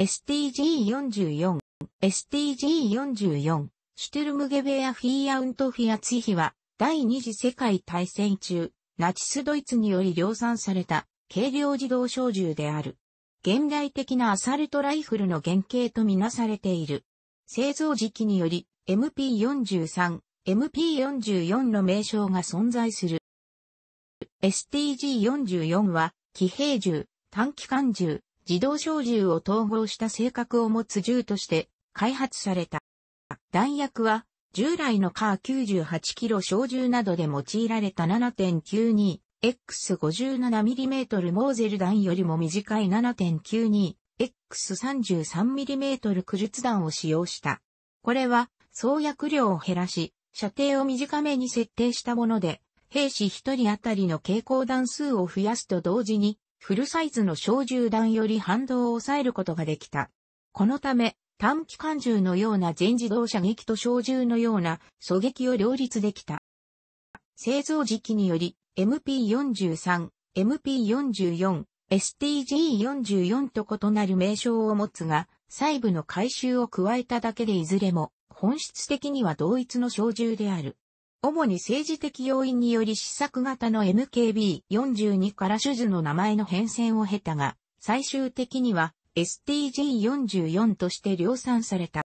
STG44、STG44、シュテルムゲベアフィーアウントフィアツヒは、第二次世界大戦中、ナチスドイツにより量産された、軽量自動小銃である。現代的なアサルトライフルの原型とみなされている。製造時期により、MP43、MP44 の名称が存在する。STG44 は、騎兵銃、短期間銃、自動小銃を統合した性格を持つ銃として開発された。弾薬は従来のカー98キロ小銃などで用いられた 7.92X57mm モーゼル弾よりも短い 7.92X33mm 駆術弾を使用した。これは創薬量を減らし、射程を短めに設定したもので、兵士一人あたりの蛍光弾数を増やすと同時に、フルサイズの小銃弾より反動を抑えることができた。このため、短期間銃のような全自動射撃と小銃のような狙撃を両立できた。製造時期により MP43、MP44、STG44 と異なる名称を持つが、細部の回収を加えただけでいずれも本質的には同一の小銃である。主に政治的要因により試作型の MKB42 から種々の名前の変遷を経たが、最終的には STG44 として量産された。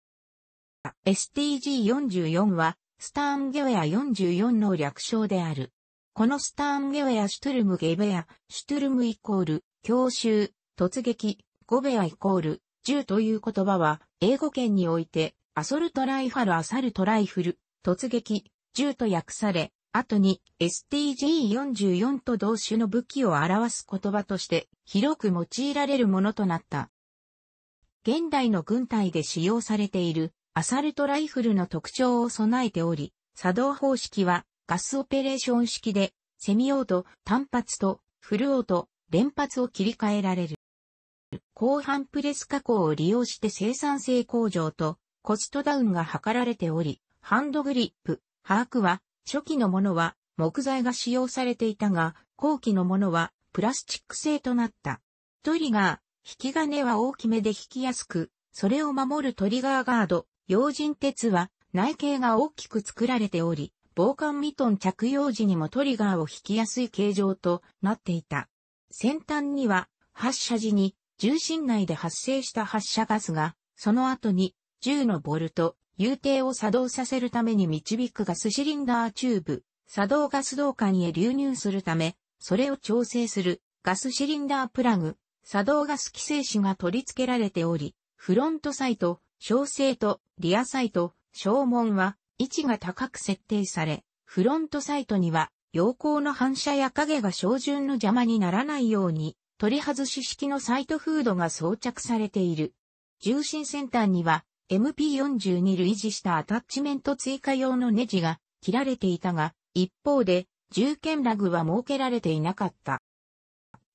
STG44 は、スターンゲウェア44の略称である。このスターンゲウェアシュトゥルムゲベア、シュトゥルムイコール、強襲、突撃、ゴベアイコール、銃という言葉は、英語圏において、アソルトライファルアサルトライフル、突撃、銃と訳され、後に STG44 と同種の武器を表す言葉として広く用いられるものとなった。現代の軍隊で使用されているアサルトライフルの特徴を備えており、作動方式はガスオペレーション式でセミオート、単発とフルオート、連発を切り替えられる。後半プレス加工を利用して生産性向上とコストダウンが図られており、ハンドグリップ、把握は、初期のものは木材が使用されていたが、後期のものはプラスチック製となった。トリガー、引き金は大きめで引きやすく、それを守るトリガーガード、用心鉄は内径が大きく作られており、防寒ミトン着用時にもトリガーを引きやすい形状となっていた。先端には発射時に重心内で発生した発射ガスが、その後に銃のボルト、遊程を作動させるために導くガスシリンダーチューブ、作動ガス導管へ流入するため、それを調整するガスシリンダープラグ、作動ガス規制紙が取り付けられており、フロントサイト、小生とリアサイト、小門は位置が高く設定され、フロントサイトには陽光の反射や影が照準の邪魔にならないように、取り外し式のサイトフードが装着されている。重心先端には MP42 類似したアタッチメント追加用のネジが切られていたが、一方で、銃剣ラグは設けられていなかった。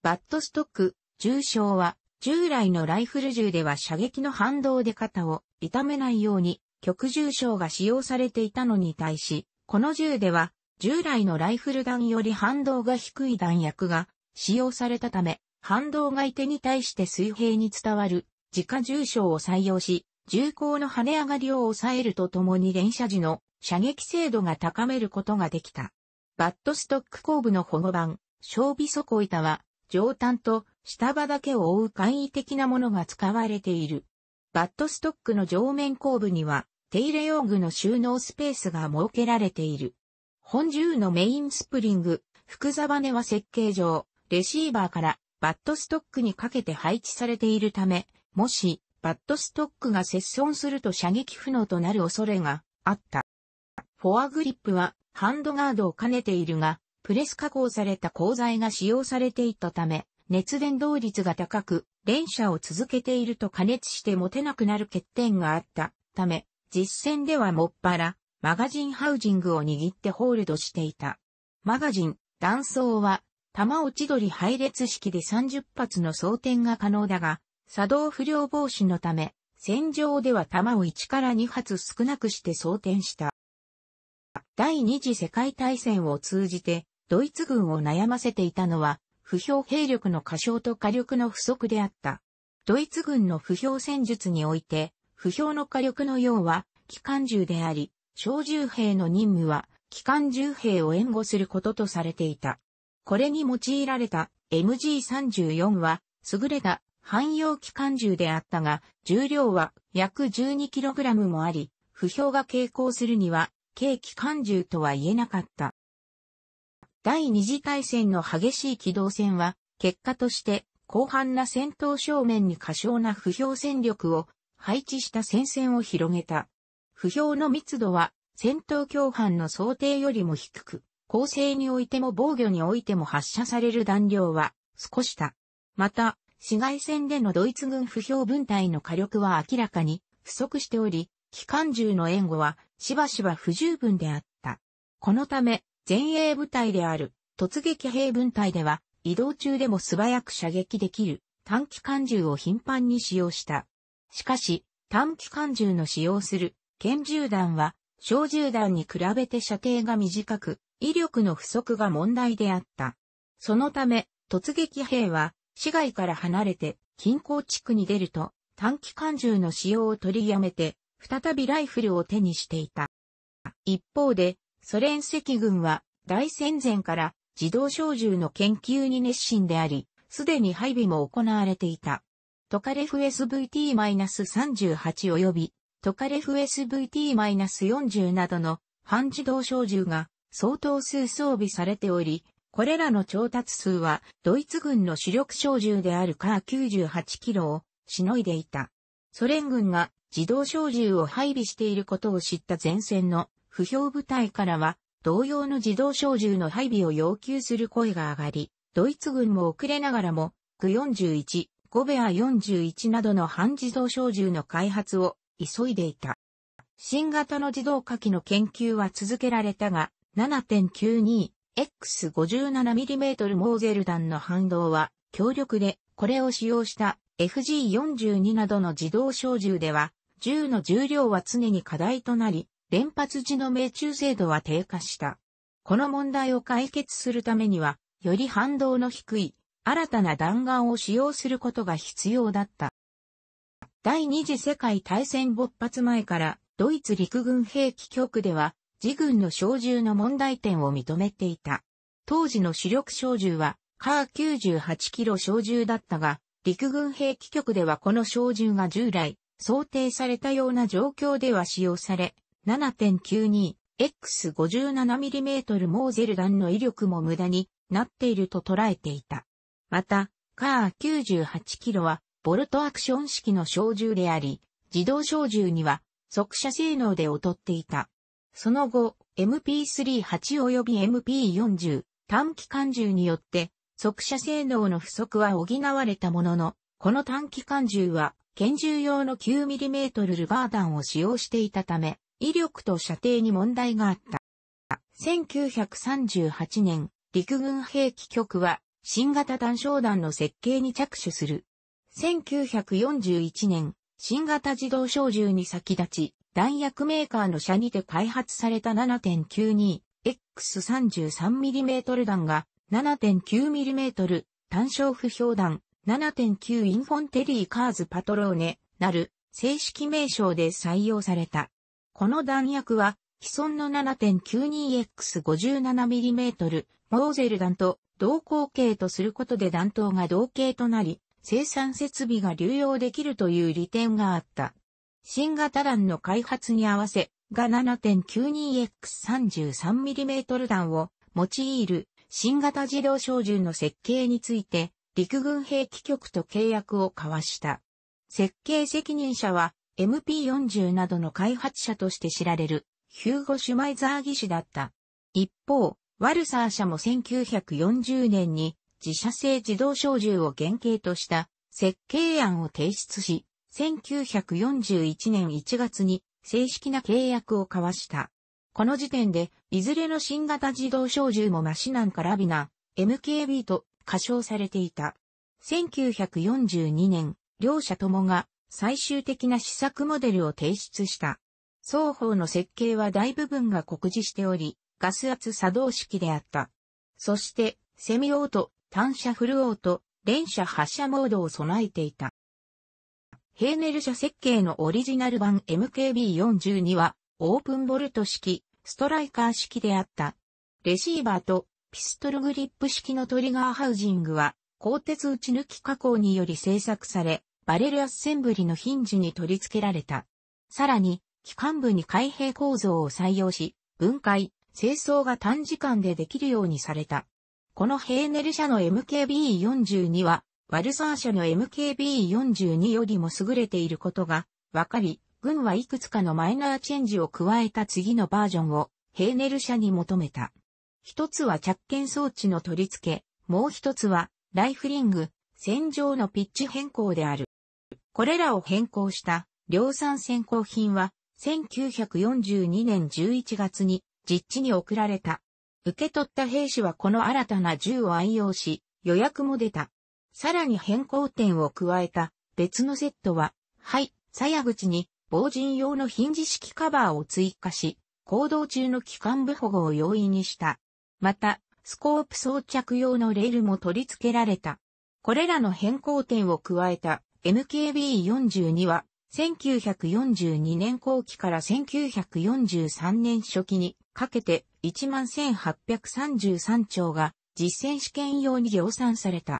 バットストック、重傷は、従来のライフル銃では射撃の反動で肩を痛めないように極重傷が使用されていたのに対し、この銃では従来のライフル弾より反動が低い弾薬が使用されたため、反動が相手に対して水平に伝わる自家重傷を採用し、銃口の跳ね上がりを抑えるとともに連射時の射撃精度が高めることができた。バットストック後部の保護板、小尾底板は、上端と下場だけを覆う簡易的なものが使われている。バットストックの上面後部には、手入れ用具の収納スペースが設けられている。本銃のメインスプリング、複座バネは設計上、レシーバーからバットストックにかけて配置されているため、もしバットストックが接損すると射撃不能となる恐れがあった。フォアグリップはハンドガードを兼ねているが、プレス加工された鋼材が使用されていたため、熱伝導率が高く、連射を続けていると加熱して持てなくなる欠点があったため、実戦ではもっぱら、マガジンハウジングを握ってホールドしていた。マガジン、弾倉は、弾落ち取り配列式で30発の装填が可能だが、作動不良防止のため、戦場では弾を1から2発少なくして装填した。第二次世界大戦を通じて、ドイツ軍を悩ませていたのは、不評兵力の過小と火力の不足であった。ドイツ軍の不評戦術において、不評の火力の要は、機関銃であり、小銃兵の任務は、機関銃兵を援護することとされていた。これに用いられた MG34 は、優れた汎用機関銃であったが、重量は約 12kg もあり、不評が傾向するには、軽機関銃とは言えなかった。第二次大戦の激しい機動戦は、結果として、広範な戦闘正面に過小な不評戦力を配置した戦線を広げた。不評の密度は、戦闘共犯の想定よりも低く、構成においても防御においても発射される弾量は少しだ。また、市街戦でのドイツ軍不評分隊の火力は明らかに不足しており、機関銃の援護はしばしば不十分であった。このため、前衛部隊である突撃兵分隊では移動中でも素早く射撃できる短機関銃を頻繁に使用した。しかし、短機関銃の使用する拳銃弾は小銃弾に比べて射程が短く、威力の不足が問題であった。そのため、突撃兵は市外から離れて近郊地区に出ると短期間銃の使用を取りやめて再びライフルを手にしていた。一方でソ連赤軍は大戦前から自動小銃の研究に熱心であり、すでに配備も行われていた。トカレフ SVT-38 及びトカレフ SVT-40 などの半自動小銃が相当数装備されており、これらの調達数は、ドイツ軍の主力小銃であるカー98キロをしのいでいた。ソ連軍が自動小銃を配備していることを知った前線の不評部隊からは、同様の自動小銃の配備を要求する声が上がり、ドイツ軍も遅れながらも、グ41、ゴベア41などの半自動小銃の開発を急いでいた。新型の自動火器の研究は続けられたが、7.92 X57mm モーゼル弾の反動は強力で、これを使用した FG42 などの自動小銃では、銃の重量は常に課題となり、連発時の命中精度は低下した。この問題を解決するためには、より反動の低い、新たな弾丸を使用することが必要だった。第二次世界大戦勃発前から、ドイツ陸軍兵器局では、自軍の小銃の問題点を認めていた。当時の主力小銃は、カー98キロ小銃だったが、陸軍兵器局ではこの小銃が従来、想定されたような状況では使用され、7.92X57mm モーゼル弾の威力も無駄になっていると捉えていた。また、カー98キロは、ボルトアクション式の小銃であり、自動小銃には、速射性能で劣っていた。その後、MP38 及び MP40 短期間銃によって速射性能の不足は補われたものの、この短期間銃は拳銃用の 9mm ルバー弾を使用していたため、威力と射程に問題があった。1938年、陸軍兵器局は新型弾小弾の設計に着手する。1941年、新型自動小銃に先立ち、弾薬メーカーの社にて開発された 7.92X33mm 弾が 7.9mm 単焦不評弾7.9インフォンテリーカーズパトローネなる正式名称で採用された。この弾薬は既存の 7.92X57mm モーゼル弾と同口径とすることで弾頭が同型となり生産設備が流用できるという利点があった。新型弾の開発に合わせ、が 7.92X33mm 弾を用いる新型自動小銃の設計について陸軍兵器局と契約を交わした。設計責任者は MP40 などの開発者として知られるヒューゴ・シュマイザー技師だった。一方、ワルサー社も1940年に自社製自動小銃を原型とした設計案を提出し、1941年1月に正式な契約を交わした。この時点で、いずれの新型自動小銃もマシナンカラビナ、MKB と過称されていた。1942年、両者ともが最終的な試作モデルを提出した。双方の設計は大部分が告示しており、ガス圧作動式であった。そして、セミオート、単車フルオート、連射発射モードを備えていた。ヘーネル社設計のオリジナル版 MKB42 は、オープンボルト式、ストライカー式であった。レシーバーとピストルグリップ式のトリガーハウジングは、鋼鉄打ち抜き加工により製作され、バレルアッセンブリのヒンジに取り付けられた。さらに、機関部に開閉構造を採用し、分解、清掃が短時間でできるようにされた。このヘーネル社の MKB42 は、ワルサー社の MKB42 よりも優れていることが分かり、軍はいくつかのマイナーチェンジを加えた次のバージョンをヘーネル社に求めた。一つは着剣装置の取り付け、もう一つはライフリング、戦場のピッチ変更である。これらを変更した量産先行品は1942年11月に実地に送られた。受け取った兵士はこの新たな銃を愛用し、予約も出た。さらに変更点を加えた別のセットは、はい、鞘口に防塵用のヒンジ式カバーを追加し、行動中の機関部保護を容易にした。また、スコープ装着用のレールも取り付けられた。これらの変更点を加えた MKB42 は、1942年後期から1943年初期にかけて11833兆が実践試験用に量産された。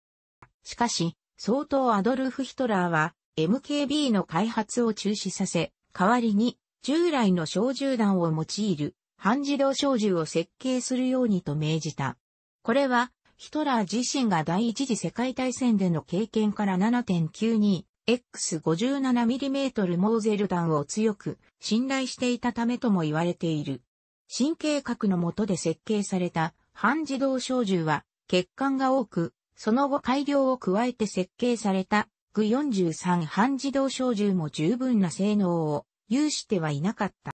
しかし、相当アドルフ・ヒトラーは MKB の開発を中止させ、代わりに従来の小銃弾を用いる半自動小銃を設計するようにと命じた。これはヒトラー自身が第一次世界大戦での経験から 7.92X57mm モーゼル弾を強く信頼していたためとも言われている。新計画の下で設計された半自動小銃は欠陥が多くその後改良を加えて設計された、グ43半自動小銃も十分な性能を有してはいなかった。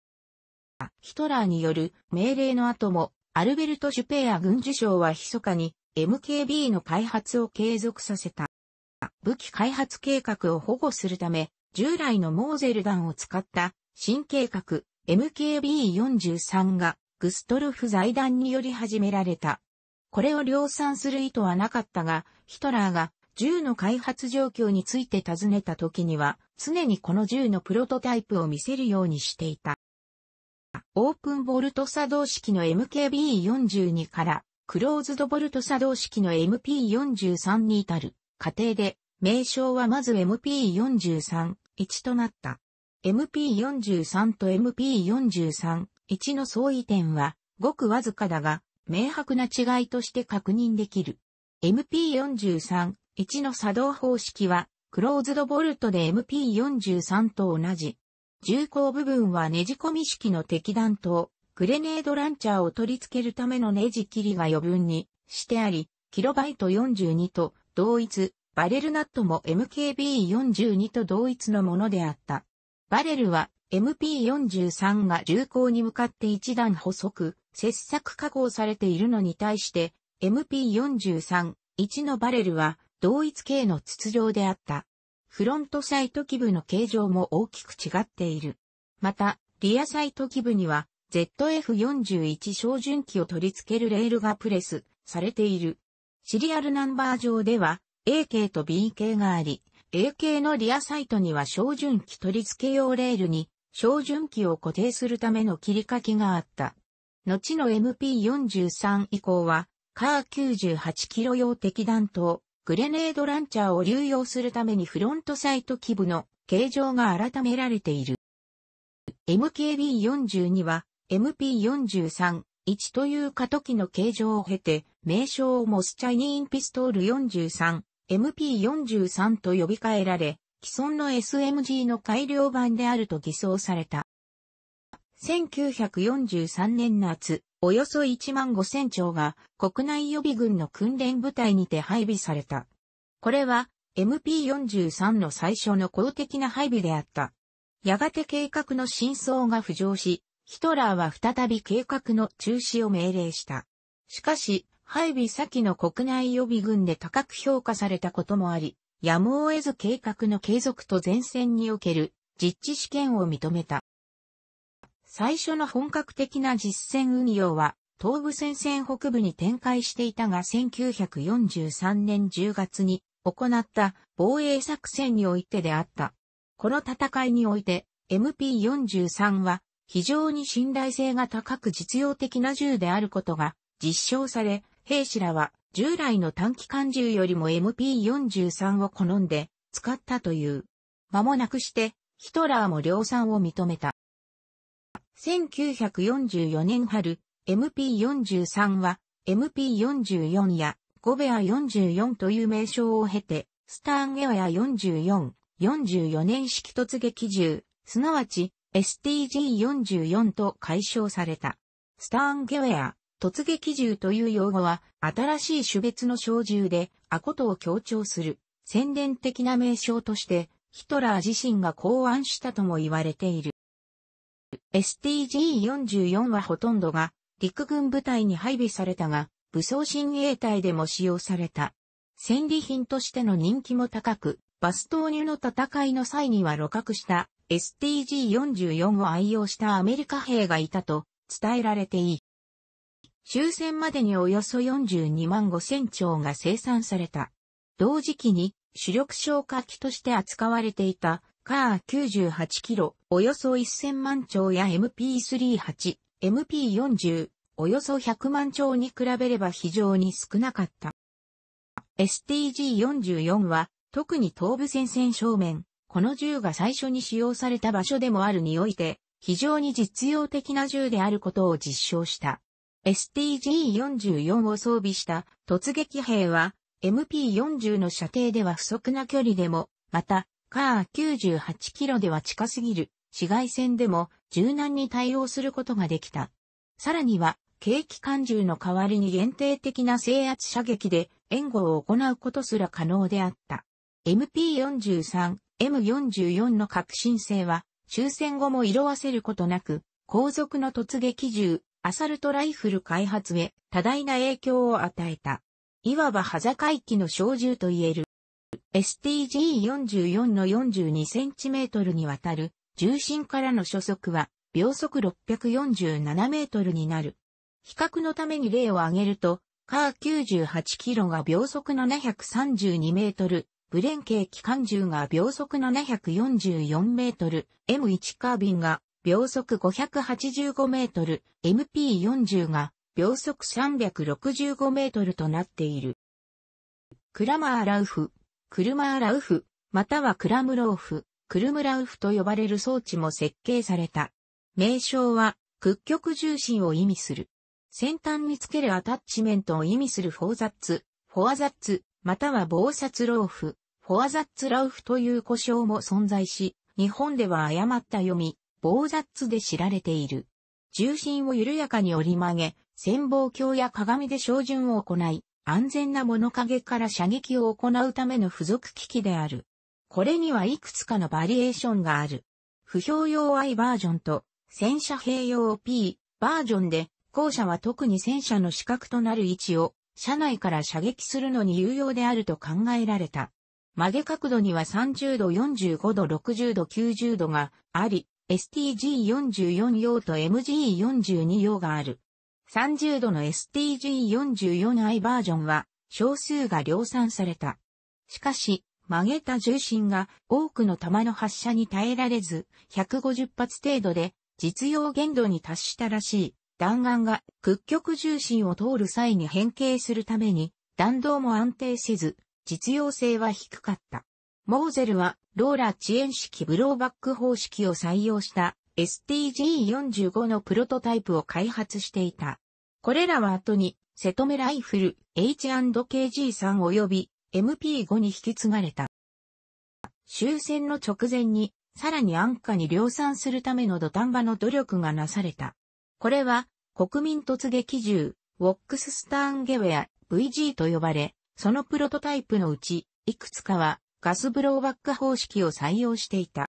ヒトラーによる命令の後も、アルベルト・シュペア軍事省は密かに MKB の開発を継続させた。武器開発計画を保護するため、従来のモーゼル弾を使った新計画 MKB43 がグストルフ財団により始められたこれを量産する意図はなかったが、ヒトラーが銃の開発状況について尋ねた時には、常にこの銃のプロトタイプを見せるようにしていた。オープンボルト作動式の MKB42 からクローズドボルト作動式の MP43 に至る過程で名称はまず MP43-1 となった。MP43 と MP43-1 の相違点はごくわずかだが明白な違いとして確認できる。MP43-1 の作動方式は、クローズドボルトで MP43 と同じ。重工部分はねじ込み式の敵弾頭、グレネードランチャーを取り付けるためのネジ切りが余分にしてあり、キロバイト42と同一、バレルナットも MKB42 と同一のものであった。バレルは MP43 が重厚に向かって一段細く、切削加工されているのに対して、MP43-1 のバレルは同一形の筒状であった。フロントサイト基部の形状も大きく違っている。また、リアサイト基部には ZF41 照準器を取り付けるレールがプレスされている。シリアルナンバー上では A 系と B 系があり、A 系のリアサイトには照準器取り付け用レールに照準器を固定するための切り欠きがあった。後の MP43 以降は、カー98キロ用敵弾頭、グレネードランチャーを流用するためにフロントサイト基部の形状が改められている。MKB42 は MP43-1 という過渡期の形状を経て、名称をモスチャイニーンピストール43、MP43 と呼び替えられ、既存の SMG の改良版であると偽装された。1943年夏、およそ1万5千丁が国内予備軍の訓練部隊にて配備された。これは MP43 の最初の公的な配備であった。やがて計画の真相が浮上し、ヒトラーは再び計画の中止を命令した。しかし、配備先の国内予備軍で高く評価されたこともあり、やむを得ず計画の継続と前線における実地試験を認めた。最初の本格的な実戦運用は、東部戦線北部に展開していたが1943年10月に行った防衛作戦においてであった。この戦いにおいて MP43 は非常に信頼性が高く実用的な銃であることが実証され、兵士らは従来の短期間銃よりも MP43 を好んで使ったという。間もなくしてヒトラーも量産を認めた。1944年春、MP43 は MP44 やゴベア44という名称を経て、スターンゲアや44、44年式突撃銃、すなわち STG44 と解消された。スターンゲウェア、突撃銃という用語は、新しい種別の小銃で、アコトを強調する、宣伝的な名称として、ヒトラー自身が考案したとも言われている。STG44 はほとんどが陸軍部隊に配備されたが、武装親衛隊でも使用された。戦利品としての人気も高く、バス投入の戦いの際には露獲した STG44 を愛用したアメリカ兵がいたと伝えられていい。終戦までにおよそ42万5千丁が生産された。同時期に主力消火器として扱われていたカー98キロ、およそ1000万兆や MP38、MP40、およそ100万兆に比べれば非常に少なかった。STG44 は、特に東部戦線正面、この銃が最初に使用された場所でもあるにおいて、非常に実用的な銃であることを実証した。STG44 を装備した突撃兵は MP40 の射程では不足な距離でも、またカー98キロでは近すぎる紫外線でも柔軟に対応することができた。さらには、軽機関銃の代わりに限定的な制圧射撃で援護を行うことすら可能であった。MP43、M44 の革新性は終戦後も色あせることなく、後続の突撃銃、アサルトライフル開発へ多大な影響を与えた。いわば端境機の小銃と言える。STG44 の 42cm にわたる重心からの初速は秒速 647m になる。比較のために例を挙げると、カー98キロが秒速732メートル、ブレン系機関銃が秒速744メートル、M1 カービンが秒速585メートル、MP40 が秒速365メートルとなっている。クラマー・ラウフ、クルマーラウフ、またはクラムローフ、クルムラウフと呼ばれる装置も設計された。名称は、屈曲重心を意味する。先端につけるアタッチメントを意味するフォーザッツ、フォアザッツ、または防殺ローフ、フォアザッツラウフという故障も存在し、日本では誤った読み、防ザッツで知られている。重心を緩やかに折り曲げ、潜望鏡や鏡で照準を行い、安全な物陰から射撃を行うための付属機器である。これにはいくつかのバリエーションがある。不評用 I バージョンと戦車併用 P バージョンで、後者は特に戦車の死角となる位置を車内から射撃するのに有用であると考えられた。曲げ角度には30度、45度、60度、90度があり、STG44 用と MG42 用がある。30度の STG44i バージョンは少数が量産された。しかし、曲げた重心が多くの弾の発射に耐えられず、150発程度で実用限度に達したらしい。弾丸が屈曲重心を通る際に変形するために弾道も安定せず、実用性は低かった。モーゼルはローラ遅延式ブローバック方式を採用した STG45 のプロトタイプを開発していた。これらは後に、セトメライフル H&KG3 及び MP5 に引き継がれた。終戦の直前に、さらに安価に量産するための土壇場の努力がなされた。これは、国民突撃銃、ウォックススターンゲウェア VG と呼ばれ、そのプロトタイプのうち、いくつかはガスブローバック方式を採用していた。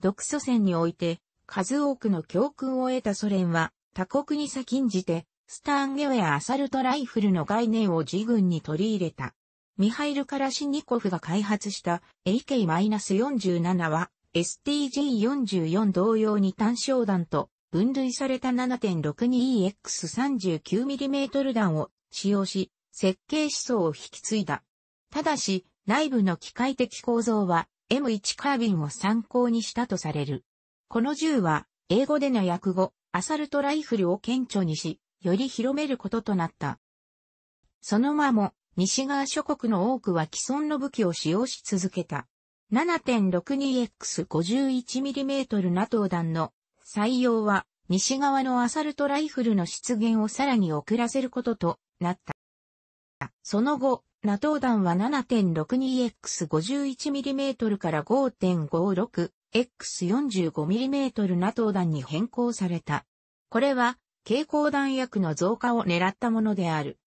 独ソ戦において、数多くの教訓を得たソ連は、他国に先んじて、スターンゲウェアアサルトライフルの概念を自軍に取り入れた。ミハイル・カラシニコフが開発した AK-47 は STG44 同様に単焦弾と分類された 7.62EX39mm 弾を使用し、設計思想を引き継いだ。ただし、内部の機械的構造は M1 カービンを参考にしたとされる。この銃は、英語での訳語、アサルトライフルを顕著にし、より広めることとなった。そのまも、西側諸国の多くは既存の武器を使用し続けた。7.62X51mm ナトー弾の採用は西側のアサルトライフルの出現をさらに遅らせることとなった。その後、ナトー弾は 7.62X51mm から 5.56X45mm ナトー弾に変更された。これは蛍光弾薬の増加を狙ったものである。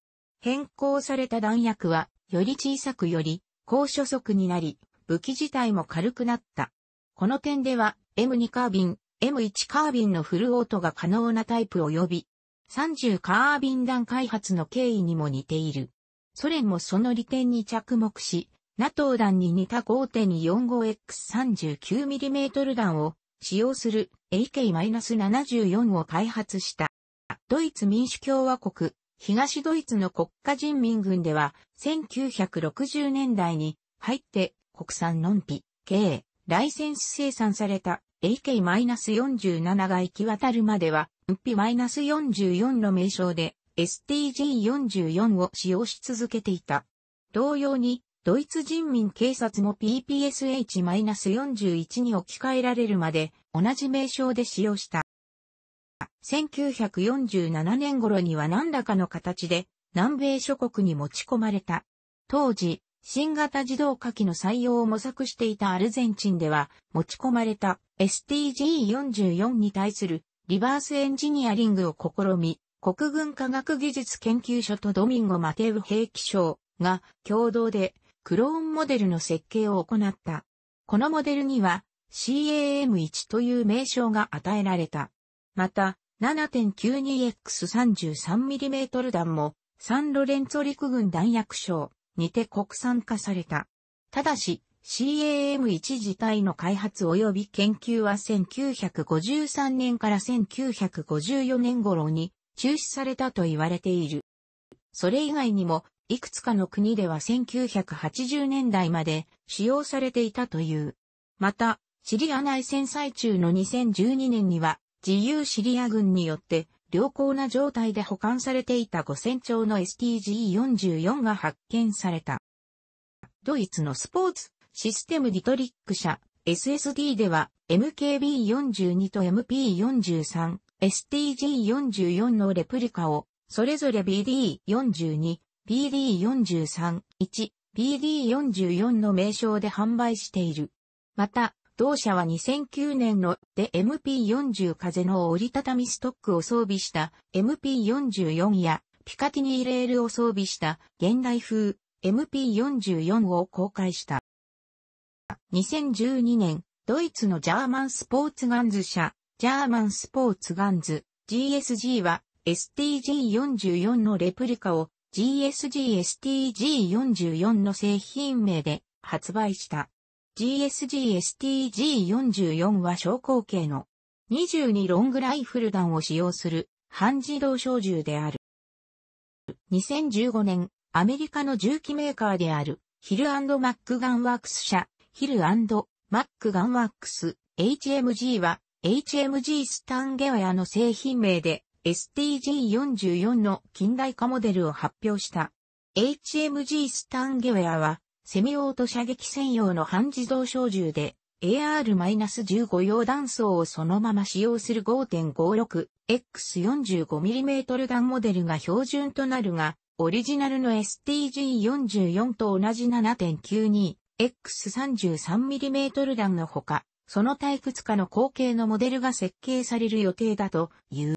変更された弾薬は、より小さくより、高所速になり、武器自体も軽くなった。この点では、M2 カービン、M1 カービンのフルオートが可能なタイプ及び、30カービン弾開発の経緯にも似ている。ソ連もその利点に着目し、NATO 弾に似た 5.45X39mm 2弾を使用する AK-74 を開発した。ドイツ民主共和国、東ドイツの国家人民軍では、1960年代に入って国産のんピ、k ライセンス生産された AK-47 が行き渡るまでは、んぴ -44 の名称で STG44 を使用し続けていた。同様に、ドイツ人民警察も PPSH-41 に置き換えられるまで同じ名称で使用した。1947年頃には何らかの形で南米諸国に持ち込まれた。当時、新型自動化機の採用を模索していたアルゼンチンでは、持ち込まれた STG44 に対するリバースエンジニアリングを試み、国軍科学技術研究所とドミンゴ・マテウ兵器省が共同でクローンモデルの設計を行った。このモデルには CAM1 という名称が与えられた。また、7.92X33mm 弾も、サンロレンツォ陸軍弾薬賞にて国産化された。ただし、CAM1 自体の開発及び研究は1953年から1954年頃に中止されたと言われている。それ以外にも、いくつかの国では1980年代まで使用されていたという。また、シリア内戦災中の2012年には自由シリア軍によって良好な状態で保管されていた五千兆の STG44 が発見された。ドイツのスポーツシステムディトリック社 SSD では MKB42 と MP43、STG44 のレプリカをそれぞれ BD42、BD43、1、BD44 の名称で販売している。また、同社は2009年ので MP40 風の折りたたみストックを装備した MP44 やピカティニーレールを装備した現代風 MP44 を公開した。2012年、ドイツのジャーマンスポーツガンズ社、ジャーマンスポーツガンズ GSG は STG44 のレプリカを GSG-STG44 の製品名で発売した。GSG-STG44 は小口径の22ロングライフル弾を使用する半自動小銃である。2015年、アメリカの銃器メーカーであるヒルマックガンワークス社ヒルマックガンワークス HMG は HMG スタンゲワヤの製品名で STG44 の近代化モデルを発表した。HMG スタンゲワヤはセミオート射撃専用の半自動小銃で、AR-15 用弾倉をそのまま使用する 5.56X45mm 弾モデルが標準となるが、オリジナルの STG44 と同じ 7.92X33mm 弾のほか、その退屈かの後継のモデルが設計される予定だという。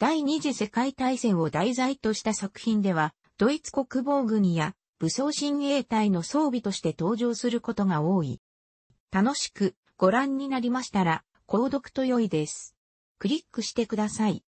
第二次世界大戦を題材とした作品では、ドイツ国防軍や武装親衛隊の装備として登場することが多い。楽しくご覧になりましたら、購読と良いです。クリックしてください。